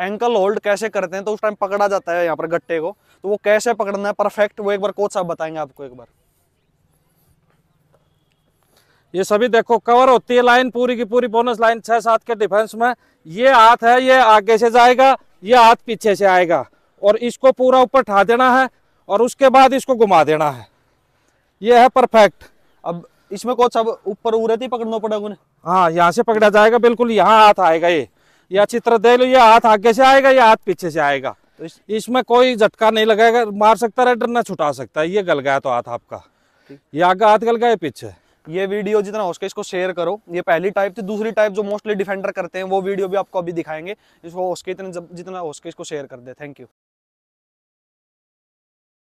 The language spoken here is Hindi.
एंकल होल्ड कैसे करते हैं तो उस टाइम पकड़ा जाता है यहाँ पर गट्टे को तो वो कैसे पकड़ना है परफेक्ट वो एक बार कोच साहब बताएंगे आपको एक बार ये सभी देखो कवर होती है लाइन पूरी की पूरी बोनस लाइन छह सात के डिफेंस में ये हाथ है ये आगे से जाएगा ये हाथ पीछे से आएगा और इसको पूरा ऊपर ठा देना है और उसके बाद इसको घुमा देना है ये है परफेक्ट अब इसमें कोच साहब ऊपर उड़े थी पकड़ना पड़ेगा उन्हें हाँ यहाँ से पकड़ा जाएगा बिल्कुल यहाँ हाथ आएगा ये या चित्र दे लो ये हाथ आगे से आएगा या हाथ पीछे से आएगा तो इस... इसमें कोई झटका नहीं लगाएगा मार सकता राइडर ना छुटा सकता है ये गल गया तो हाथ आपका ये आगे हाथ गल गया पीछे ये वीडियो जितना हो सके इसको शेयर करो ये पहली टाइप थी दूसरी टाइप जो मोस्टली डिफेंडर करते हैं वो वीडियो भी आपको अभी दिखाएंगे इसको हो सके इतना जितना हो सके इसको शेयर कर दे थैंक यू